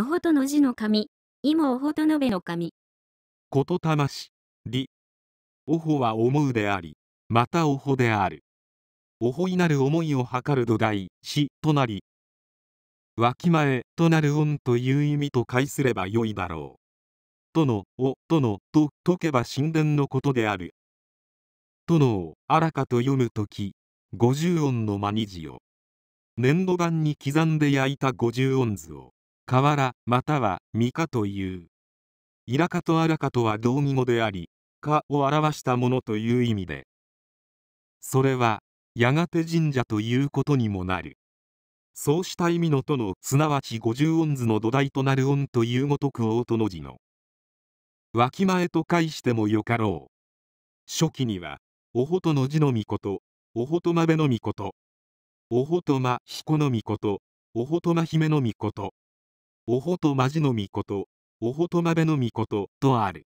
おほとの字の神、いもおほとのべの神。ことたまし、り。おほは思うであり、またおほである。おほいなる思いをかる土台、しとなり、わきまえとなる音という意味と解すればよいだろう。との、お、との、と解けば神殿のことである。とのを、あらかと読むとき、五十音のにじを。粘土板に刻んで焼いた五十音図を。河原または三河というイラカとアラカとは同義語でありかを表したものという意味でそれはやがて神社ということにもなるそうした意味のとのすなわち五十音図の土台となる音というごとく大との字の脇前と返してもよかろう初期にはおほとの字のみことおほとまべのみことおほとま彦のみことおほとま姫のみことおほとまじのみこと、おほとまべのみこととある。